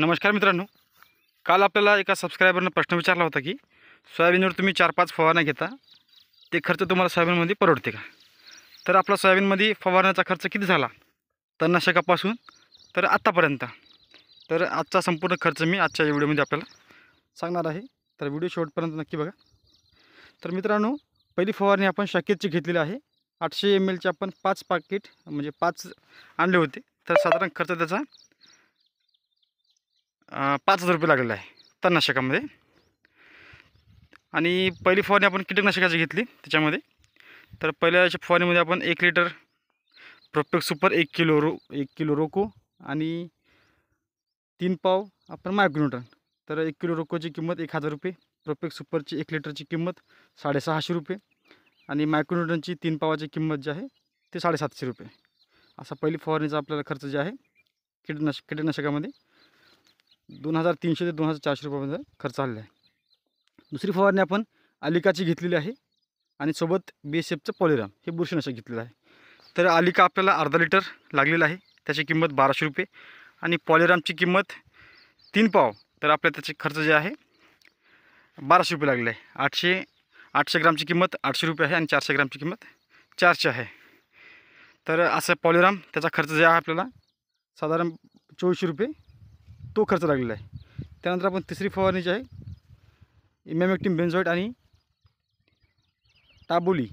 नमस्कार मित्रांनो काल आपल्याला एका सबस्क्रायबरनं प्रश्न विचारला होता की सोयाबीनवर तुम्ही चार पाच फवारण्या घेता ते खर्च तुम्हाला सोयाबीनमध्ये परवडते का तर आपला सोयाबीनमध्ये फवारण्याचा खर्च किती झाला तणनाशकापासून तर आत्तापर्यंत तर आजचा संपूर्ण खर्च मी आजच्या व्हिडिओमध्ये आपल्याला सांगणार आहे तर व्हिडिओ शेवटपर्यंत नक्की बघा तर मित्रांनो पहिली फवारणी आपण शाकेतची घेतलेली आहे आठशे एम एलचे आपण पाच पाकिट म्हणजे पाच आणले होते तर साधारण खर्च त्याचा पाच हजार रुपये लागलेला आहे तणनाशकामध्ये आणि पहिली फवारणी आपण कीटकनाशकाची घेतली त्याच्यामध्ये तर पहिल्याच्या फवारणीमध्ये आपण एक लिटर प्रोपेक सुपर एक किलो रो एक किलो रोको आणि तीन पाव आपण मायक्रोन्यूटन तर एक किलो रोकोची किंमत एक हजार रुपये प्रोपेक सुपरची एक लिटरची किंमत साडेसहाशे रुपये आणि मायक्रोन्यूटनची तीन पावाची किंमत जी आहे ते साडेसातशे रुपये असा पहिली फवारणीचा आपल्याला खर्च जे आहे कीटनाश कीटकनाशकामध्ये दोन हजार तीनशे ते दोन हजार चारशे रुपयापर्यंत खर्च आलेला आहे दुसरी फवारणी आपण अलिकाची घेतलेली आहे आणि सोबत बी एस एफचं पॉलिराम हे बुरशीनाशक घेतलेलं आहे तर अलिका आपल्याला अर्धा लिटर लागलेलं आहे त्याची किंमत बाराशे रुपये आणि पॉलिरामची किंमत तीन पाव तर आपल्या त्याचे खर्च जे आहे बाराशे रुपये लागले आहे आठशे आठशे ग्रामची किंमत आठशे रुपये आहे आणि चारशे ग्रामची किंमत चारशे आहे तर असं पॉलिराम त्याचा खर्च जे आहे आपल्याला साधारण चोवीसशे रुपये तो खर्च लागलेला आहे त्यानंतर आपण तिसरी फवारणी जी आहे इमॅमेक्टिम बेन्झॉईट आणि टाबोली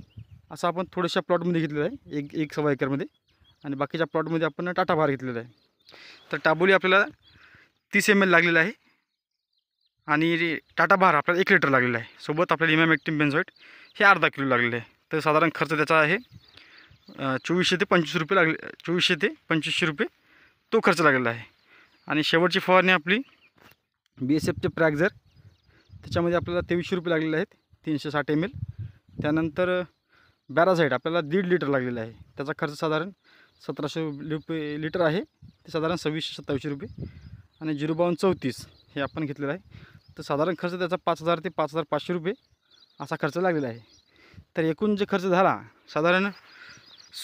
असं आपण थोड्याशा प्लॉटमध्ये घेतलेलं आहे एक एक सव्वा एकरमध्ये आणि बाकीच्या प्लॉटमध्ये आपण टाटा भार घेतलेला आहे तर टाबोली आपल्याला तीस एम एल लागलेला आहे आणि टाटा भार आपल्याला एक लिटर लागलेला आहे सोबत आपल्याला इमॅमेक्टिम बेन्झॉईट हे अर्धा किलो लागलेलं आहे तर साधारण खर्च त्याचा आहे चोवीसशे ते पंचवीस रुपये लागले चोवीसशे ते पंचवीसशे रुपये तो खर्च लागलेला आहे आणि शेवटची फवारणी आपली बी एस एफचे प्रॅक्झर त्याच्यामध्ये आपल्याला तेवीसशे रुपये लागलेले आहेत तीनशे साठ एम एल त्यानंतर बॅराझाईट आपल्याला दीड लिटर लागलेला आहे त्याचा खर्च साधारण सतराशे रुपये लिटर आहे ते साधारण सव्वीसशे सत्तावीसशे रुपये आणि झिरो बावन चौतीस हे आपण घेतलेलं आहे तर साधारण खर्च त्याचा पाच हजार ते पाच हजार पाचशे रुपये असा खर्च लागलेला आहे तर एकूण जे खर्च झाला साधारण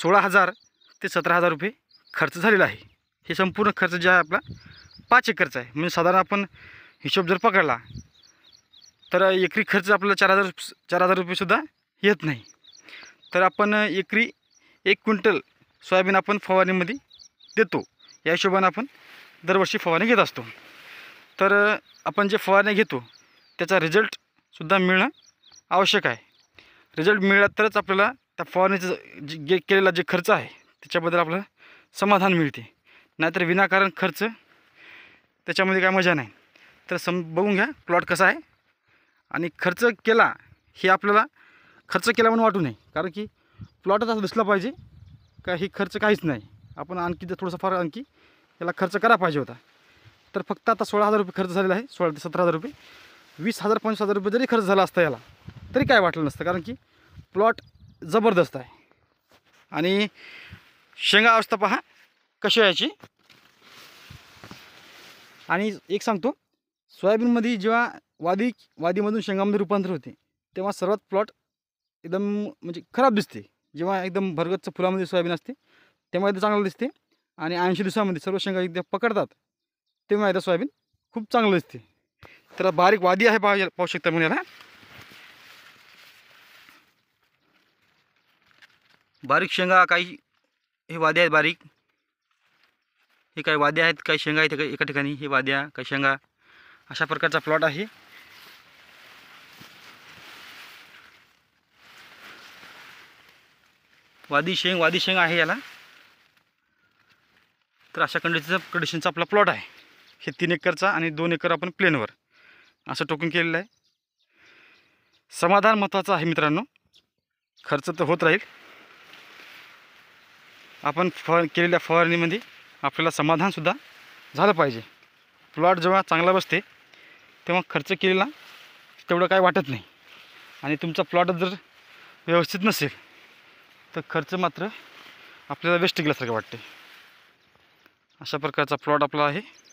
सोळा हजार ते सतरा हजार रुपये खर्च झालेला आहे हे संपूर्ण खर्च जे आहे आपला पाच एकरचा आहे म्हणजे साधारण आपण हिशोब जर पकडला तर एकरी खर्च आपल्याला चार हजार चार हजार रुपयेसुद्धा येत नाही तर आपण एकरी एक क्विंटल सोयाबीन आपण फवारणीमध्ये देतो या हिशोबाने आपण दरवर्षी फवारणी घेत असतो तर आपण जे फवारणी घेतो त्याचा रिझल्टसुद्धा मिळणं आवश्यक आहे रिझल्ट मिळाला तरच आपल्याला त्या फवारणीचं जे केलेला जे खर्च आहे त्याच्याबद्दल आपल्याला समाधान मिळते नाहीतर विनाकारण खर्च त्याच्यामध्ये काय मजा नाही तर सम बघून घ्या प्लॉट कसा आहे आणि खर्च केला हे आपल्याला खर्च केला म्हणून वाटू नये कारण की प्लॉटच असं दिसला पाहिजे का हे खर्च काहीच नाही आपण आणखी जर थोडंसं फार आणखी याला खर्च करा पाहिजे होता तर फक्त आता सोळा हजार रुपये खर्च झालेला आहे सोळा ते सतरा हजार रुपये वीस हजार पंचवीस हजार रुपये जरी खर्च झाला असता याला तरी काय वाटलं नसतं कारण की प्लॉट जबरदस्त आहे आणि शेंगा अवस्था पहा कशी यायची आणि एक सांगतो सोयाबीनमध्ये जेव्हा वादी वादीमधून शेंगामध्ये रूपांतर होते तेव्हा सर्वात प्लॉट एकदम म्हणजे खराब दिसते जेव्हा एकदम भरगतचं फुलामध्ये सोयाबीन असते तेव्हा एकदा चांगलं दिसते आणि ऐंशी दिवसामध्ये सर्व शेंगा एकदा पकडतात तेव्हा एकदा सोयाबीन खूप चांगलं दिसते तर बारीक वादी आहे पाहू पाहू शकता म्हणून बारीक शेंगा काही हे वादी आहेत बारीक हे काय वाद्या आहेत काही शेंगा आहेत एका ठिकाणी हे वाद्या काही शेंगा अशा प्रकारचा प्लॉट आहे वादी शेंग वादी शेंग आहे याला तर अशा कंडिशनचा कंडिशनचा आपला प्लॉट आहे हे तीन एकरचा आणि दोन एकर आपण प्लेनवर असं टोकन केलेलं आहे समाधान महत्त्वाचं आहे मित्रांनो खर्च तर होत राहील आपण फवार केलेल्या फवारणीमध्ये आपल्याला समाधानसुद्धा झालं पाहिजे प्लॉट जेव्हा चांगला बसते तेव्हा खर्च केलेला तेवढं काय वाटत नाही आणि तुमचा प्लॉट जर व्यवस्थित नसेल तर खर्च मात्र आपल्याला वेस्ट केल्यासारखं वाटते अशा प्रकारचा प्लॉट आपला आहे